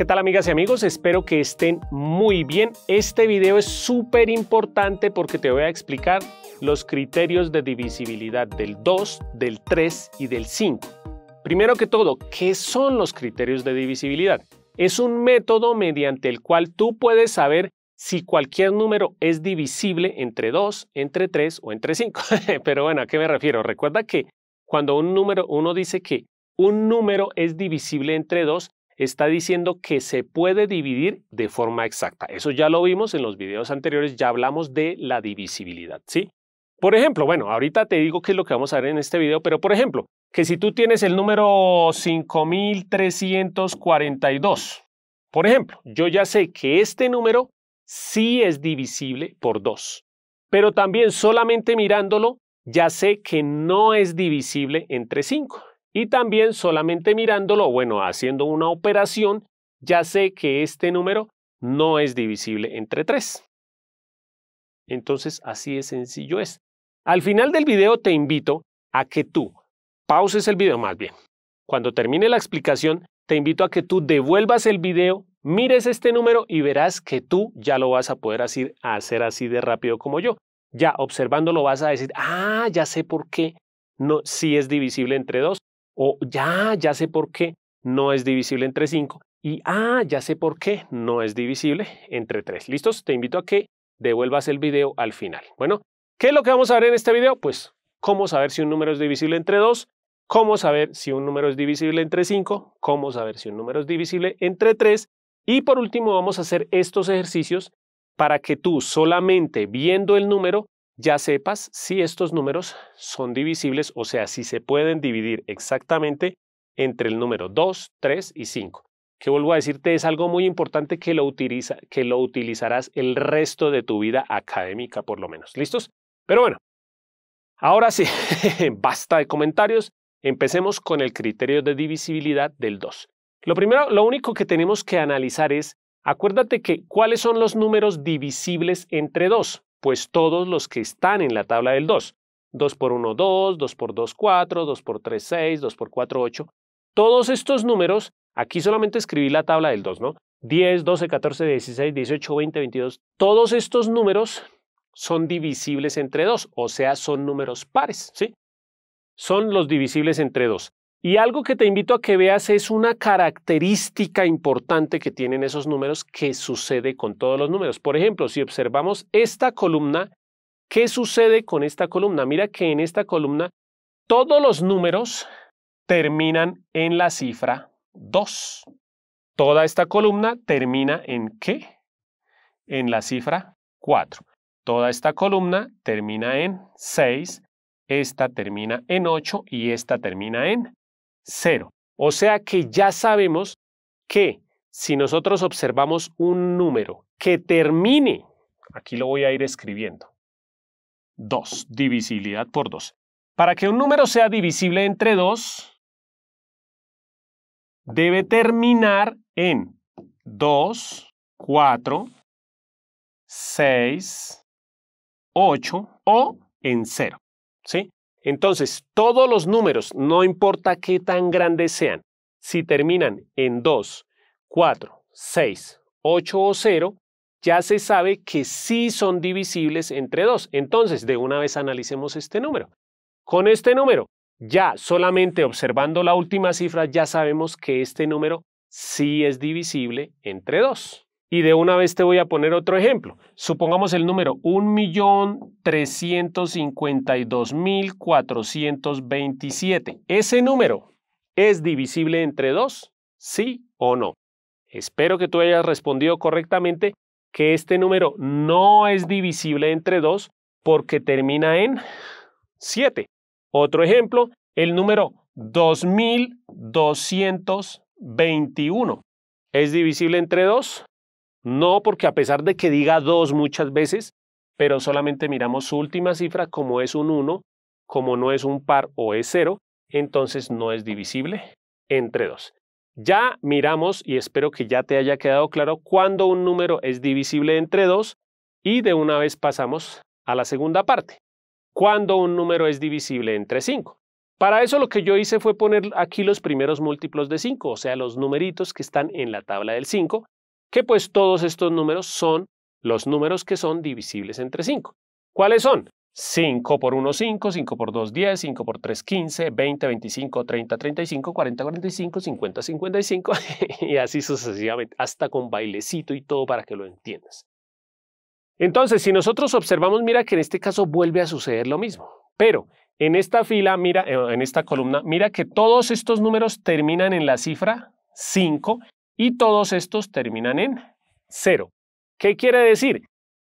¿Qué tal amigas y amigos? Espero que estén muy bien. Este video es súper importante porque te voy a explicar los criterios de divisibilidad del 2, del 3 y del 5. Primero que todo, ¿qué son los criterios de divisibilidad? Es un método mediante el cual tú puedes saber si cualquier número es divisible entre 2, entre 3 o entre 5. Pero bueno, ¿a qué me refiero? Recuerda que cuando un número uno dice que un número es divisible entre 2, está diciendo que se puede dividir de forma exacta. Eso ya lo vimos en los videos anteriores, ya hablamos de la divisibilidad, ¿sí? Por ejemplo, bueno, ahorita te digo qué es lo que vamos a ver en este video, pero por ejemplo, que si tú tienes el número 5342, por ejemplo, yo ya sé que este número sí es divisible por 2, pero también solamente mirándolo ya sé que no es divisible entre 5. Y también solamente mirándolo, bueno, haciendo una operación, ya sé que este número no es divisible entre 3. Entonces, así de sencillo es. Al final del video te invito a que tú pauses el video más bien. Cuando termine la explicación, te invito a que tú devuelvas el video, mires este número y verás que tú ya lo vas a poder hacer, así de rápido como yo. Ya observándolo vas a decir, ah, ya sé por qué no, si es divisible entre 2 o ya, ya sé por qué no es divisible entre 5. Y ah, ya sé por qué no es divisible entre 3. ¿Listos? Te invito a que devuelvas el video al final. Bueno, ¿qué es lo que vamos a ver en este video? Pues cómo saber si un número es divisible entre 2, cómo saber si un número es divisible entre 5, cómo saber si un número es divisible entre 3 y por último vamos a hacer estos ejercicios para que tú solamente viendo el número ya sepas si estos números son divisibles, o sea, si se pueden dividir exactamente entre el número 2, 3 y 5. Que vuelvo a decirte, es algo muy importante que lo, que lo utilizarás el resto de tu vida académica, por lo menos. ¿Listos? Pero bueno, ahora sí, basta de comentarios. Empecemos con el criterio de divisibilidad del 2. Lo primero, lo único que tenemos que analizar es, acuérdate que cuáles son los números divisibles entre 2 pues todos los que están en la tabla del 2. 2 por 1, 2, 2 por 2, 4, 2 por 3, 6, 2 por 4, 8. Todos estos números, aquí solamente escribí la tabla del 2, ¿no? 10, 12, 14, 16, 18, 20, 22. Todos estos números son divisibles entre 2, o sea, son números pares, ¿sí? Son los divisibles entre 2. Y algo que te invito a que veas es una característica importante que tienen esos números que sucede con todos los números. Por ejemplo, si observamos esta columna, ¿qué sucede con esta columna? Mira que en esta columna todos los números terminan en la cifra 2. Toda esta columna termina en qué? En la cifra 4. Toda esta columna termina en 6, esta termina en 8 y esta termina en 0. O sea que ya sabemos que si nosotros observamos un número que termine, aquí lo voy a ir escribiendo, 2, divisibilidad por 2. Para que un número sea divisible entre 2, debe terminar en 2, 4, 6, 8 o en 0. ¿sí? Entonces, todos los números, no importa qué tan grandes sean, si terminan en 2, 4, 6, 8 o 0, ya se sabe que sí son divisibles entre 2. Entonces, de una vez analicemos este número. Con este número, ya solamente observando la última cifra, ya sabemos que este número sí es divisible entre 2. Y de una vez te voy a poner otro ejemplo. Supongamos el número 1.352.427. Ese número es divisible entre 2, sí o no. Espero que tú hayas respondido correctamente que este número no es divisible entre 2 porque termina en 7. Otro ejemplo, el número 2221. ¿Es divisible entre 2? No, porque a pesar de que diga 2 muchas veces, pero solamente miramos su última cifra como es un 1, como no es un par o es 0, entonces no es divisible entre 2. Ya miramos, y espero que ya te haya quedado claro, cuándo un número es divisible entre 2 y de una vez pasamos a la segunda parte. ¿Cuándo un número es divisible entre 5. Para eso lo que yo hice fue poner aquí los primeros múltiplos de 5, o sea, los numeritos que están en la tabla del 5, que pues todos estos números son los números que son divisibles entre 5. ¿Cuáles son? 5 por 1, 5, 5 por 2, 10, 5 por 3, 15, 20, 25, 30, 35, 40, 45, 50, 55 y así sucesivamente, hasta con bailecito y todo para que lo entiendas. Entonces, si nosotros observamos, mira que en este caso vuelve a suceder lo mismo, pero en esta fila, mira, eh, en esta columna, mira que todos estos números terminan en la cifra 5 y todos estos terminan en 0. ¿Qué quiere decir?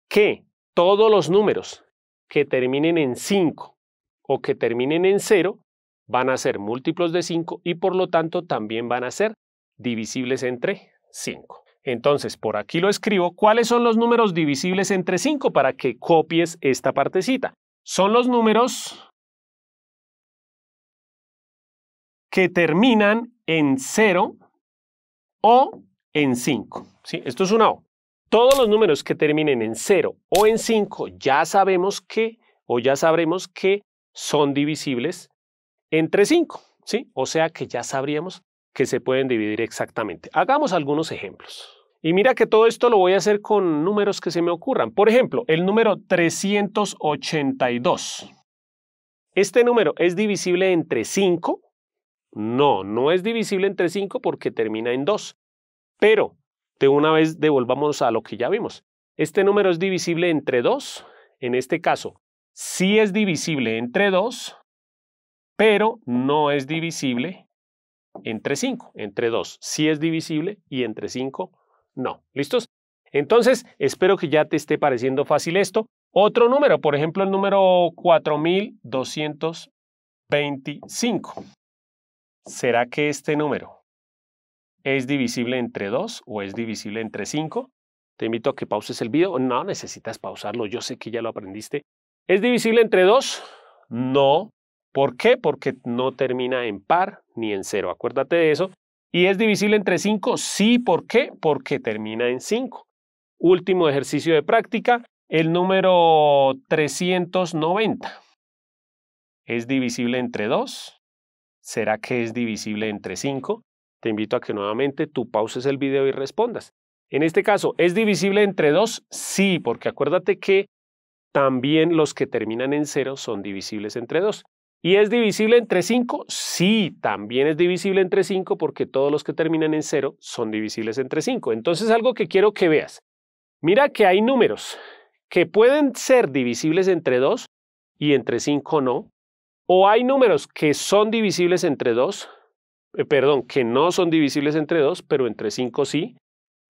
Que todos los números que terminen en 5 o que terminen en 0 van a ser múltiplos de 5 y por lo tanto también van a ser divisibles entre 5. Entonces, por aquí lo escribo. ¿Cuáles son los números divisibles entre 5 para que copies esta partecita? Son los números que terminan en 0 o en 5. ¿sí? Esto es una O. Todos los números que terminen en 0 o en 5 ya sabemos que o ya sabremos que son divisibles entre 5, ¿sí? O sea que ya sabríamos que se pueden dividir exactamente. Hagamos algunos ejemplos. Y mira que todo esto lo voy a hacer con números que se me ocurran. Por ejemplo, el número 382. Este número es divisible entre 5 no, no es divisible entre 5 porque termina en 2. Pero, de una vez devolvamos a lo que ya vimos. Este número es divisible entre 2, en este caso, sí es divisible entre 2, pero no es divisible entre 5, entre 2 sí es divisible y entre 5 no. ¿Listos? Entonces, espero que ya te esté pareciendo fácil esto. Otro número, por ejemplo, el número 4225. ¿Será que este número es divisible entre 2 o es divisible entre 5? Te invito a que pauses el video. No necesitas pausarlo, yo sé que ya lo aprendiste. ¿Es divisible entre 2? No. ¿Por qué? Porque no termina en par ni en cero. Acuérdate de eso. ¿Y es divisible entre 5? Sí. ¿Por qué? Porque termina en 5. Último ejercicio de práctica, el número 390. ¿Es divisible entre 2? ¿Será que es divisible entre 5? Te invito a que nuevamente tú pauses el video y respondas. En este caso, ¿es divisible entre 2? Sí, porque acuérdate que también los que terminan en 0 son divisibles entre 2. ¿Y es divisible entre 5? Sí, también es divisible entre 5 porque todos los que terminan en 0 son divisibles entre 5. Entonces, algo que quiero que veas. Mira que hay números que pueden ser divisibles entre 2 y entre 5 no, o hay números que son divisibles entre 2, eh, perdón, que no son divisibles entre 2, pero entre 5 sí.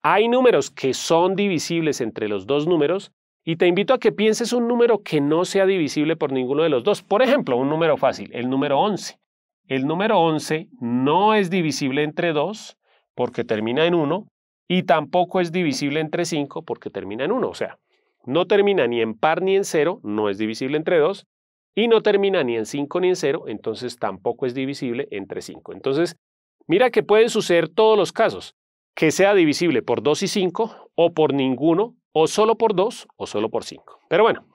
Hay números que son divisibles entre los dos números y te invito a que pienses un número que no sea divisible por ninguno de los dos. Por ejemplo, un número fácil, el número 11. El número 11 no es divisible entre 2 porque termina en 1 y tampoco es divisible entre 5 porque termina en 1. O sea, no termina ni en par ni en 0, no es divisible entre 2 y no termina ni en 5 ni en 0, entonces tampoco es divisible entre 5. Entonces, mira que pueden suceder todos los casos, que sea divisible por 2 y 5, o por ninguno, o solo por 2, o solo por 5. Pero bueno,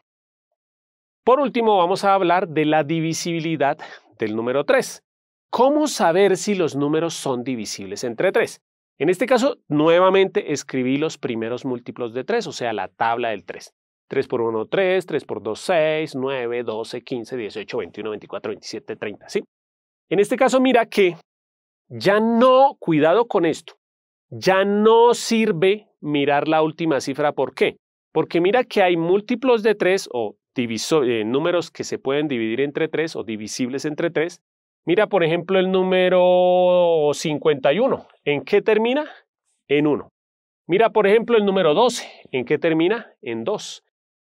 por último vamos a hablar de la divisibilidad del número 3. ¿Cómo saber si los números son divisibles entre 3? En este caso, nuevamente escribí los primeros múltiplos de 3, o sea, la tabla del 3. 3 por 1, 3, 3 por 2, 6, 9, 12, 15, 18, 21, 24, 27, 30, ¿sí? En este caso, mira que ya no, cuidado con esto, ya no sirve mirar la última cifra. ¿Por qué? Porque mira que hay múltiplos de 3 o eh, números que se pueden dividir entre 3 o divisibles entre 3. Mira, por ejemplo, el número 51. ¿En qué termina? En 1. Mira, por ejemplo, el número 12. ¿En qué termina? En 2.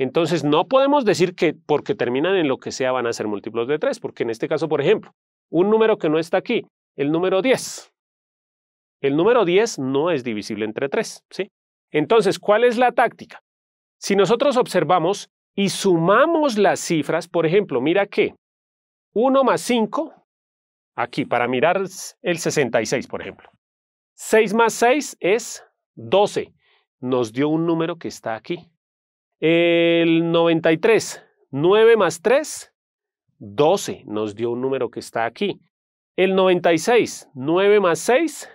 Entonces, no podemos decir que porque terminan en lo que sea van a ser múltiplos de 3, porque en este caso, por ejemplo, un número que no está aquí, el número 10. El número 10 no es divisible entre 3, ¿sí? Entonces, ¿cuál es la táctica? Si nosotros observamos y sumamos las cifras, por ejemplo, mira que 1 más 5, aquí para mirar el 66, por ejemplo. 6 más 6 es 12. Nos dio un número que está aquí. El 93, 9 más 3, 12, nos dio un número que está aquí. El 96, 9 más 6,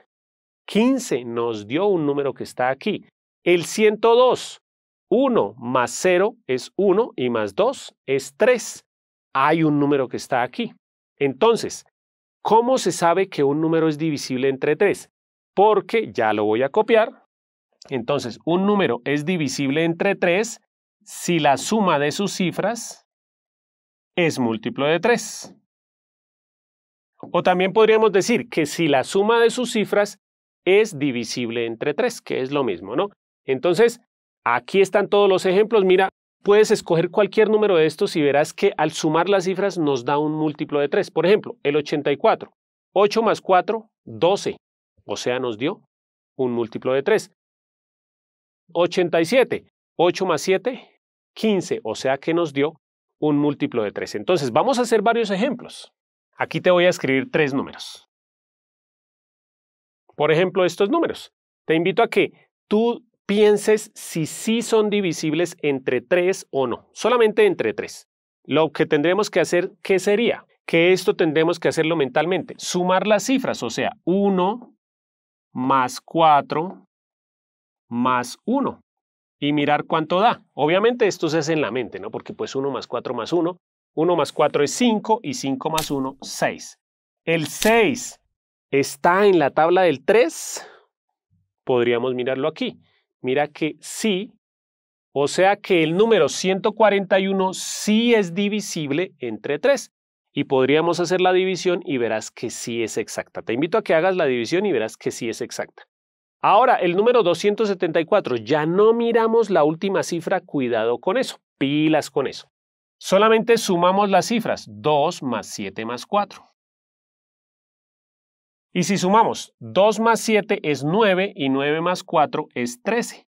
15, nos dio un número que está aquí. El 102, 1 más 0 es 1 y más 2 es 3. Hay un número que está aquí. Entonces, ¿cómo se sabe que un número es divisible entre 3? Porque ya lo voy a copiar. Entonces, un número es divisible entre 3 si la suma de sus cifras es múltiplo de 3. O también podríamos decir que si la suma de sus cifras es divisible entre 3, que es lo mismo, ¿no? Entonces, aquí están todos los ejemplos. Mira, puedes escoger cualquier número de estos y verás que al sumar las cifras nos da un múltiplo de 3. Por ejemplo, el 84. 8 más 4, 12. O sea, nos dio un múltiplo de 3. 87. 8 más 7, 15, o sea que nos dio un múltiplo de 3. Entonces, vamos a hacer varios ejemplos. Aquí te voy a escribir tres números. Por ejemplo, estos números. Te invito a que tú pienses si sí son divisibles entre 3 o no, solamente entre 3. Lo que tendremos que hacer, ¿qué sería? Que esto tendremos que hacerlo mentalmente, sumar las cifras, o sea, 1 más 4 más 1 y mirar cuánto da. Obviamente esto se hace en la mente, ¿no? Porque pues 1 más 4 más 1, 1 más 4 es 5 y 5 más 1, 6. El 6 está en la tabla del 3. Podríamos mirarlo aquí. Mira que sí, o sea que el número 141 sí es divisible entre 3 y podríamos hacer la división y verás que sí es exacta. Te invito a que hagas la división y verás que sí es exacta. Ahora, el número 274, ya no miramos la última cifra, cuidado con eso, pilas con eso. Solamente sumamos las cifras, 2 más 7 más 4. Y si sumamos 2 más 7 es 9 y 9 más 4 es 13.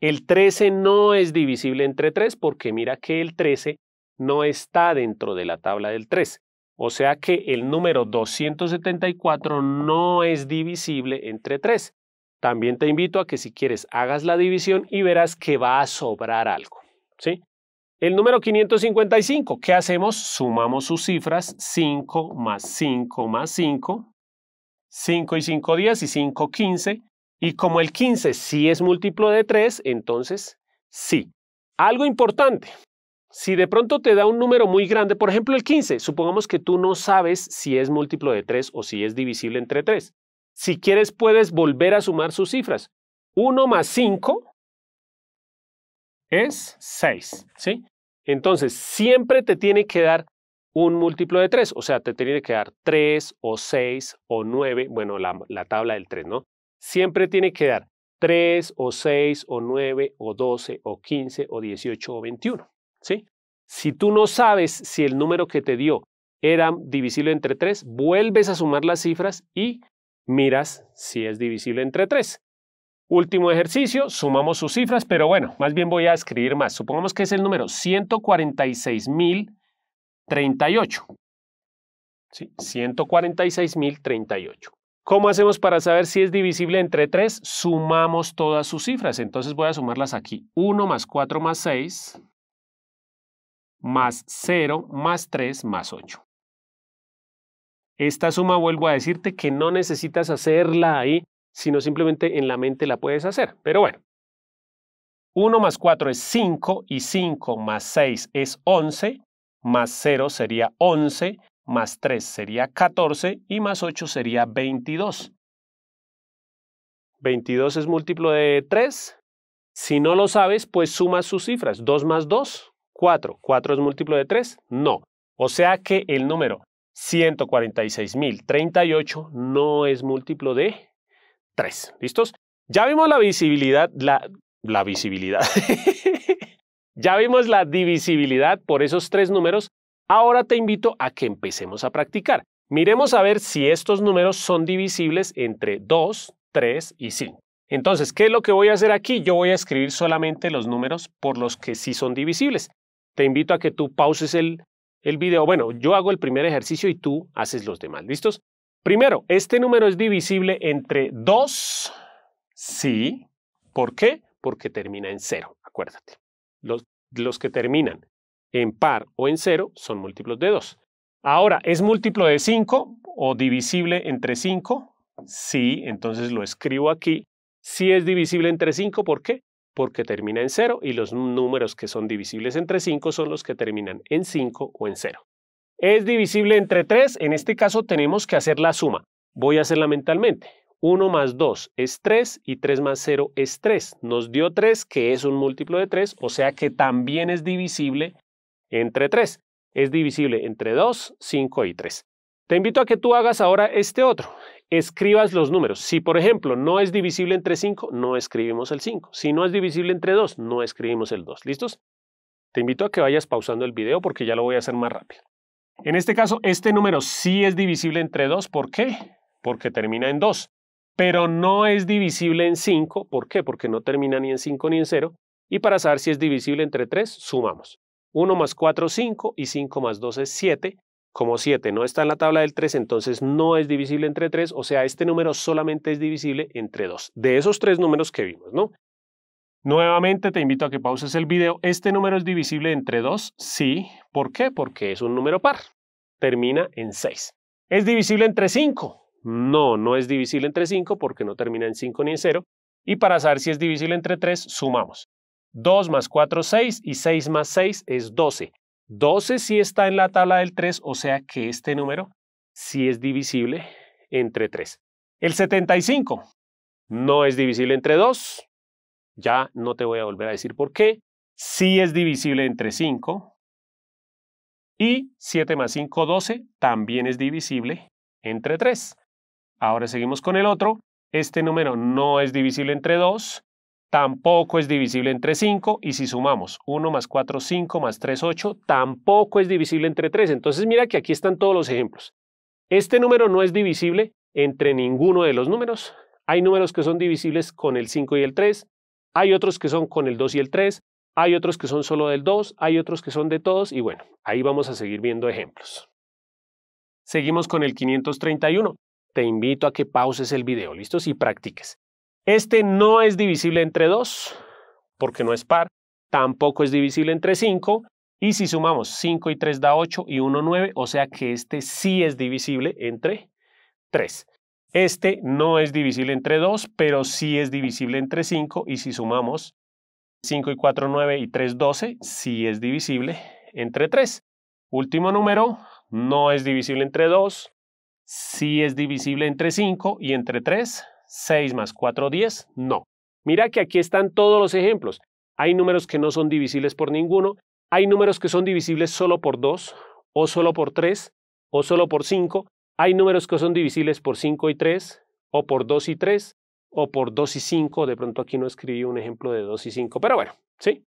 El 13 no es divisible entre 3 porque mira que el 13 no está dentro de la tabla del 3. O sea que el número 274 no es divisible entre 3. También te invito a que si quieres hagas la división y verás que va a sobrar algo. ¿sí? El número 555, ¿qué hacemos? Sumamos sus cifras 5 más 5 más 5. 5 y 5, días y 5, 15. Y como el 15 sí es múltiplo de 3, entonces sí. Algo importante, si de pronto te da un número muy grande, por ejemplo el 15, supongamos que tú no sabes si es múltiplo de 3 o si es divisible entre 3. Si quieres, puedes volver a sumar sus cifras. 1 más 5 es 6, ¿sí? Entonces, siempre te tiene que dar un múltiplo de 3, o sea, te tiene que dar 3 o 6 o 9, bueno, la, tabla del 3, ¿no? Siempre tiene que dar 3 o 6 o 9 o 12 o 15 o 18 o 21, ¿sí? Si tú no sabes si el número que te dio era divisible entre 3, vuelves a sumar las cifras y miras si es divisible entre 3. Último ejercicio, sumamos sus cifras, pero bueno, más bien voy a escribir más. Supongamos que es el número 146.038. Sí, 146.038. ¿Cómo hacemos para saber si es divisible entre 3? Sumamos todas sus cifras, entonces voy a sumarlas aquí. 1 más 4 más 6, más 0 más 3 más 8. Esta suma, vuelvo a decirte que no necesitas hacerla ahí, sino simplemente en la mente la puedes hacer. Pero bueno, 1 más 4 es 5 y 5 más 6 es 11, más 0 sería 11, más 3 sería 14 y más 8 sería 22. 22 es múltiplo de 3. Si no lo sabes, pues sumas sus cifras. 2 más 2, 4. ¿4 es múltiplo de 3? No. O sea que el número 146.038 no es múltiplo de 3. ¿Listos? Ya vimos la visibilidad, la, la visibilidad. ya vimos la divisibilidad por esos tres números. Ahora te invito a que empecemos a practicar. Miremos a ver si estos números son divisibles entre 2, 3 y 5. Entonces, ¿qué es lo que voy a hacer aquí? Yo voy a escribir solamente los números por los que sí son divisibles. Te invito a que tú pauses el el video, bueno, yo hago el primer ejercicio y tú haces los demás, ¿listos? Primero, este número es divisible entre 2, sí. ¿Por qué? Porque termina en 0, acuérdate. Los, los que terminan en par o en 0 son múltiplos de 2. Ahora, ¿es múltiplo de 5 o divisible entre 5? Sí, entonces lo escribo aquí. Si sí es divisible entre 5, ¿por qué? porque termina en 0 y los números que son divisibles entre 5 son los que terminan en 5 o en 0. Es divisible entre 3, en este caso tenemos que hacer la suma. Voy a hacerla mentalmente. 1 más 2 es 3 y 3 más 0 es 3. Nos dio 3, que es un múltiplo de 3, o sea que también es divisible entre 3. Es divisible entre 2, 5 y 3. Te invito a que tú hagas ahora este otro. Escribas los números. Si, por ejemplo, no es divisible entre 5, no escribimos el 5. Si no es divisible entre 2, no escribimos el 2. ¿Listos? Te invito a que vayas pausando el video porque ya lo voy a hacer más rápido. En este caso, este número sí es divisible entre 2. ¿Por qué? Porque termina en 2. Pero no es divisible en 5. ¿Por qué? Porque no termina ni en 5 ni en 0. Y para saber si es divisible entre 3, sumamos. 1 más 4, es 5 y 5 más 2 es 7 como 7 no está en la tabla del 3, entonces no es divisible entre 3, o sea, este número solamente es divisible entre 2, de esos tres números que vimos, ¿no? Nuevamente te invito a que pauses el video. ¿Este número es divisible entre 2? Sí. ¿Por qué? Porque es un número par. Termina en 6. ¿Es divisible entre 5? No, no es divisible entre 5 porque no termina en 5 ni en 0. Y para saber si es divisible entre 3, sumamos. 2 más 4 es 6 y 6 más 6 es 12. 12 sí está en la tabla del 3, o sea que este número sí es divisible entre 3. El 75 no es divisible entre 2. Ya no te voy a volver a decir por qué. Sí es divisible entre 5. Y 7 más 5, 12, también es divisible entre 3. Ahora seguimos con el otro. Este número no es divisible entre 2 tampoco es divisible entre 5 y si sumamos 1 más 4, 5 más 3, 8, tampoco es divisible entre 3. Entonces mira que aquí están todos los ejemplos. Este número no es divisible entre ninguno de los números. Hay números que son divisibles con el 5 y el 3, hay otros que son con el 2 y el 3, hay otros que son solo del 2, hay otros que son de todos y bueno, ahí vamos a seguir viendo ejemplos. Seguimos con el 531. Te invito a que pauses el video, ¿listos? Y practiques. Este no es divisible entre 2, porque no es par. Tampoco es divisible entre 5. Y si sumamos 5 y 3 da 8 y 1, 9. O sea que este sí es divisible entre 3. Este no es divisible entre 2, pero sí es divisible entre 5. Y si sumamos 5 y 4, 9 y 3, 12, sí es divisible entre 3. Último número, no es divisible entre 2, sí es divisible entre 5 y entre 3, 6 más 4, 10, no. Mira que aquí están todos los ejemplos. Hay números que no son divisibles por ninguno, hay números que son divisibles solo por 2, o solo por 3, o solo por 5, hay números que son divisibles por 5 y 3, o por 2 y 3, o por 2 y 5. De pronto aquí no escribí un ejemplo de 2 y 5, pero bueno, ¿sí?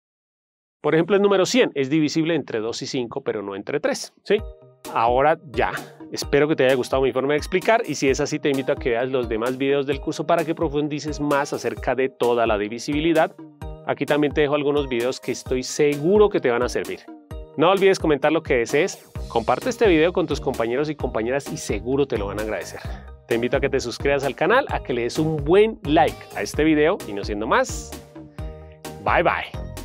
Por ejemplo, el número 100 es divisible entre 2 y 5, pero no entre 3, ¿sí? Ahora ya Espero que te haya gustado mi forma de explicar y si es así te invito a que veas los demás videos del curso para que profundices más acerca de toda la divisibilidad. Aquí también te dejo algunos videos que estoy seguro que te van a servir. No olvides comentar lo que desees, comparte este video con tus compañeros y compañeras y seguro te lo van a agradecer. Te invito a que te suscribas al canal, a que le des un buen like a este video y no siendo más, bye bye.